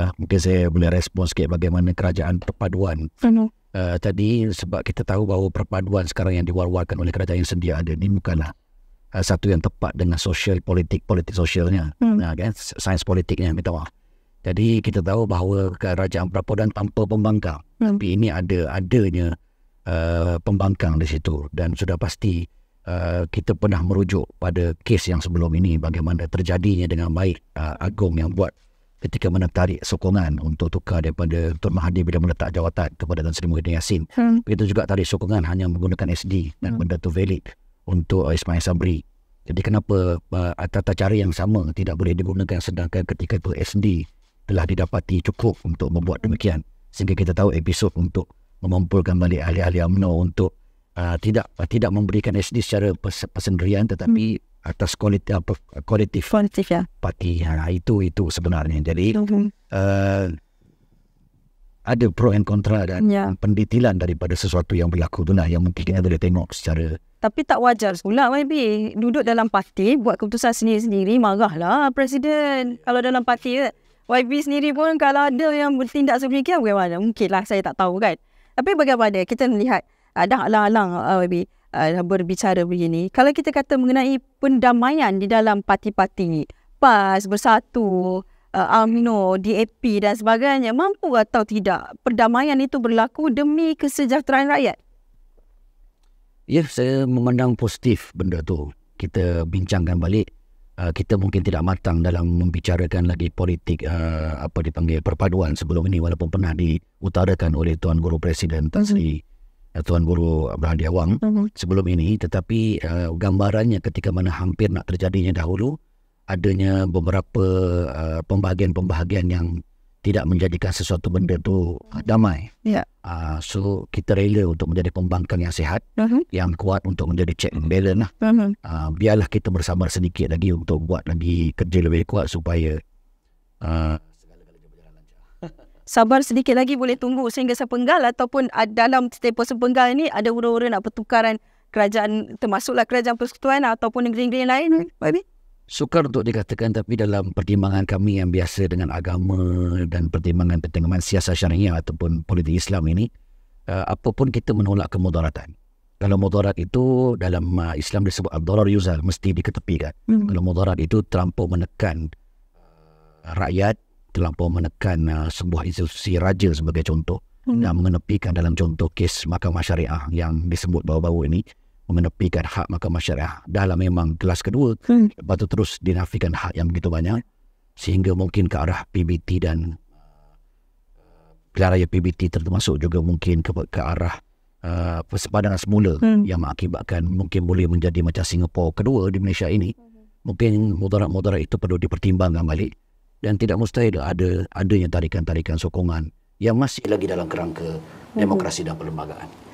uh, mungkin saya boleh respon sikit bagaimana kerajaan perpaduan uh, tadi sebab kita tahu bahawa perpaduan sekarang yang diwar oleh kerajaan yang sedia ada ni bukanlah uh, satu yang tepat dengan sosial politik politik sosialnya hmm. uh, kan sains politiknya minta maaf jadi kita tahu bahawa kerajaan perpaduan tanpa pembangkang hmm. tapi ini ada adanya uh, pembangkang di situ dan sudah pasti Uh, kita pernah merujuk pada kes yang sebelum ini bagaimana terjadinya dengan baik uh, Agong yang buat ketika mana tarik sokongan untuk tukar daripada Tun Mahathir bila meletak jawatan kepada Tan Sri Muhyiddin Yassin. Hmm. Begitu juga tarik sokongan hanya menggunakan SD dan hmm. benda tu valid untuk eh, Ismail Sabri. Jadi kenapa uh, eh, tata cara yang sama tidak boleh digunakan sedangkan ketika itu SD telah didapati cukup untuk membuat demikian. Sehingga kita tahu episod untuk mengumpulkan balik ahli-ahli UMNO untuk uh, tidak uh, tidak memberikan SD secara persendirian tetapi hmm atas kualiti apa kualitif kualitif ya parti ha, itu itu sebenarnya jadi mm-hmm. uh, ada pro and kontra dan yeah. penditilan daripada sesuatu yang berlaku tu Nah, yang mungkin kita boleh tengok secara tapi tak wajar pula YB duduk dalam parti buat keputusan sendiri-sendiri marahlah presiden kalau dalam parti YB sendiri pun kalau ada yang bertindak sebegini bagaimana mungkinlah saya tak tahu kan tapi bagaimana kita melihat ada alang halang YB uh, uh, berbicara begini. Kalau kita kata mengenai pendamaian di dalam parti-parti PAS, Bersatu, uh, UMNO, DAP dan sebagainya, mampu atau tidak perdamaian itu berlaku demi kesejahteraan rakyat? Ya, saya memandang positif benda tu. Kita bincangkan balik uh, kita mungkin tidak matang dalam membicarakan lagi politik uh, apa dipanggil perpaduan sebelum ini walaupun pernah diutarakan oleh Tuan Guru Presiden Tan mhm. Sri. Eh, Tuan Guru Abraham Diawang mm-hmm. sebelum ini tetapi uh, gambarannya ketika mana hampir nak terjadinya dahulu adanya beberapa uh, pembahagian-pembahagian yang tidak menjadikan sesuatu benda itu damai. Yeah. Ya. Uh, so kita rela untuk menjadi pembangkang yang sehat, mm-hmm. yang kuat untuk menjadi check and balance lah. Mm-hmm. Uh, biarlah kita bersabar sedikit lagi untuk buat lagi kerja lebih kuat supaya uh, sabar sedikit lagi boleh tunggu sehingga sepenggal ataupun ah, dalam tempoh sepenggal ini ada ura-ura nak pertukaran kerajaan termasuklah kerajaan persekutuan ataupun negeri-negeri lain maybe sukar untuk dikatakan tapi dalam pertimbangan kami yang biasa dengan agama dan pertimbangan pertimbangan siasat syariah ataupun politik Islam ini ah, apapun kita menolak kemudaratan kalau mudarat itu dalam ah, Islam disebut ad-darar yuzal mesti diketepikan hmm. kalau mudarat itu terlampau menekan rakyat terlampau menekan uh, sebuah institusi raja sebagai contoh hmm. dan mengenepikan dalam contoh kes mahkamah syariah yang disebut bawa-bawa ini mengenepikan hak mahkamah syariah dahlah memang kelas kedua hmm. lepas terus dinafikan hak yang begitu banyak sehingga mungkin ke arah PBT dan pilihan uh, uh, raya PBT termasuk juga mungkin ke, ke arah uh, persepadanan semula hmm. yang mengakibatkan mungkin boleh menjadi macam Singapura kedua di Malaysia ini hmm. mungkin mudarat-mudarat itu perlu dipertimbangkan balik dan tidak mustahil ada adanya tarikan-tarikan sokongan yang masih lagi dalam kerangka mhm. demokrasi dan perlembagaan.